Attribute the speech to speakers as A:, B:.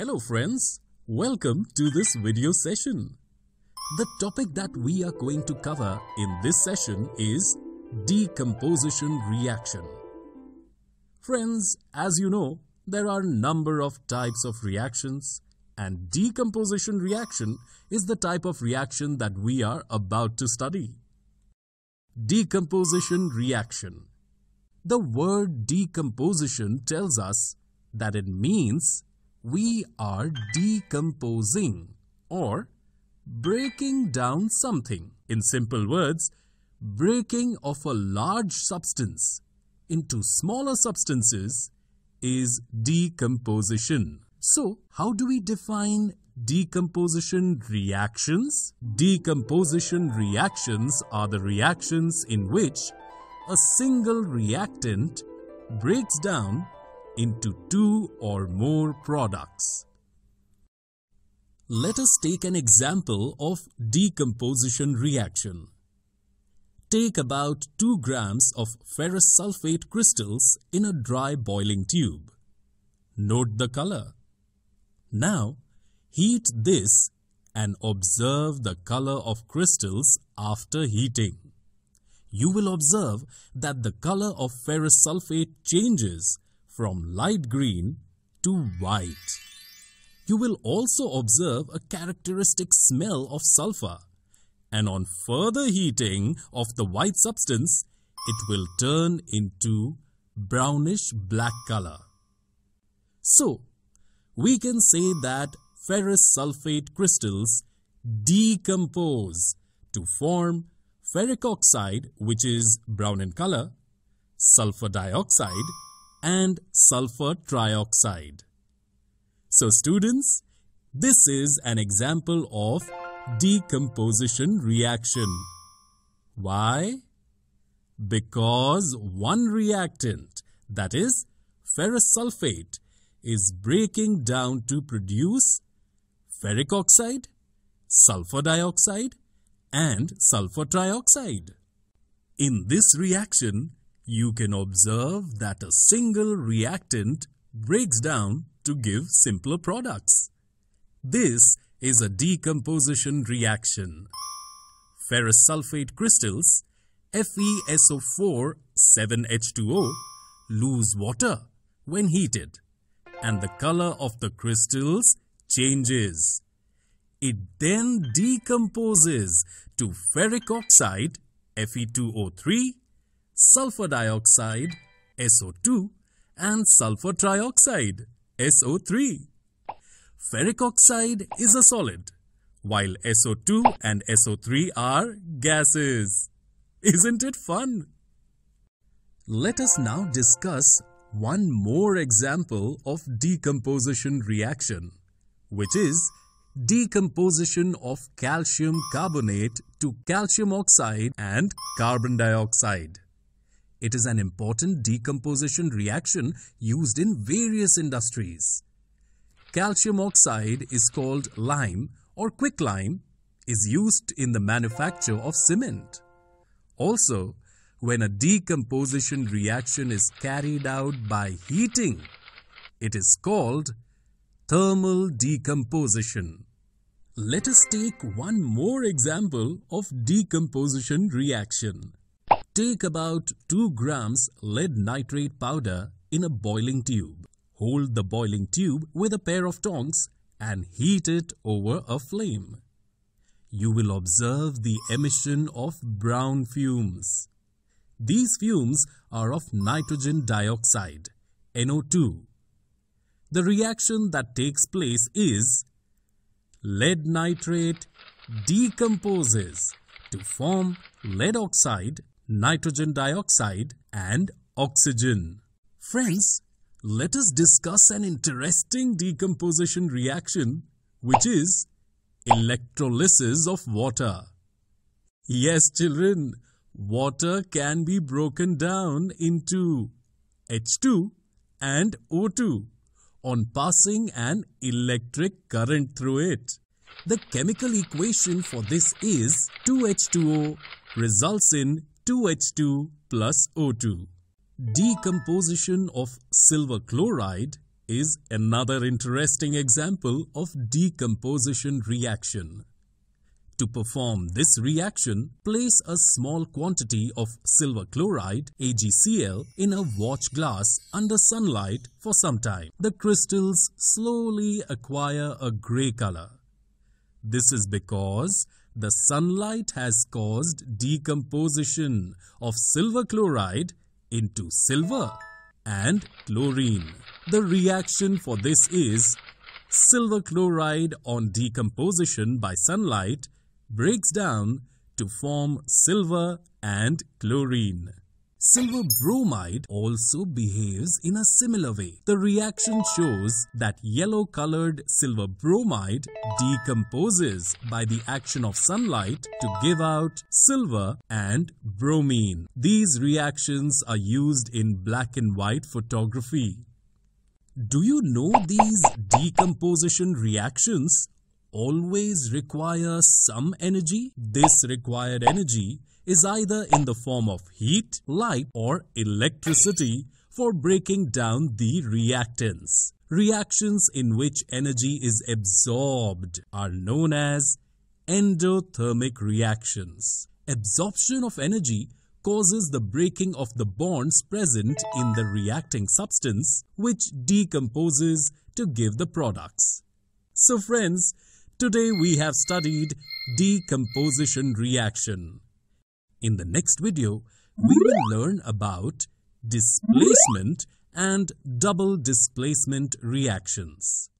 A: Hello friends, welcome to this video session. The topic that we are going to cover in this session is decomposition reaction. Friends, as you know, there are number of types of reactions and decomposition reaction is the type of reaction that we are about to study. Decomposition reaction. The word decomposition tells us that it means we are decomposing or breaking down something. In simple words, breaking of a large substance into smaller substances is decomposition. So, how do we define decomposition reactions? Decomposition reactions are the reactions in which a single reactant breaks down into two or more products. Let us take an example of decomposition reaction. Take about 2 grams of ferrous sulfate crystals in a dry boiling tube. Note the color. Now, heat this and observe the color of crystals after heating. You will observe that the color of ferrous sulfate changes from light green to white. You will also observe a characteristic smell of sulfur and on further heating of the white substance, it will turn into brownish black color. So, we can say that ferrous sulfate crystals decompose to form ferric oxide which is brown in color, sulfur dioxide and sulfur trioxide. So students, this is an example of decomposition reaction. Why? Because one reactant, that is ferrous sulfate, is breaking down to produce ferric oxide, sulfur dioxide and sulfur trioxide. In this reaction, you can observe that a single reactant breaks down to give simpler products. This is a decomposition reaction. Ferrous sulfate crystals, FeSO4 7H2O, lose water when heated and the color of the crystals changes. It then decomposes to ferric oxide, Fe2O3, sulfur dioxide, SO2, and sulfur trioxide, SO3. Ferric oxide is a solid, while SO2 and SO3 are gases. Isn't it fun? Let us now discuss one more example of decomposition reaction, which is decomposition of calcium carbonate to calcium oxide and carbon dioxide. It is an important decomposition reaction used in various industries. Calcium oxide is called lime or quicklime is used in the manufacture of cement. Also, when a decomposition reaction is carried out by heating, it is called thermal decomposition. Let us take one more example of decomposition reaction. Take about 2 grams lead nitrate powder in a boiling tube. Hold the boiling tube with a pair of tongs and heat it over a flame. You will observe the emission of brown fumes. These fumes are of nitrogen dioxide, NO2. The reaction that takes place is lead nitrate decomposes to form lead oxide nitrogen dioxide and oxygen. Friends, let us discuss an interesting decomposition reaction which is electrolysis of water. Yes, children, water can be broken down into H2 and O2 on passing an electric current through it. The chemical equation for this is 2H2O results in 2H2 plus O2. Decomposition of silver chloride is another interesting example of decomposition reaction. To perform this reaction, place a small quantity of silver chloride AgCl in a watch glass under sunlight for some time. The crystals slowly acquire a grey color. This is because the sunlight has caused decomposition of silver chloride into silver and chlorine. The reaction for this is silver chloride on decomposition by sunlight breaks down to form silver and chlorine. Silver bromide also behaves in a similar way. The reaction shows that yellow-colored silver bromide decomposes by the action of sunlight to give out silver and bromine. These reactions are used in black and white photography. Do you know these decomposition reactions always require some energy? This required energy is either in the form of heat, light or electricity for breaking down the reactants. Reactions in which energy is absorbed are known as endothermic reactions. Absorption of energy causes the breaking of the bonds present in the reacting substance which decomposes to give the products. So friends, today we have studied decomposition reaction. In the next video, we will learn about displacement and double displacement reactions.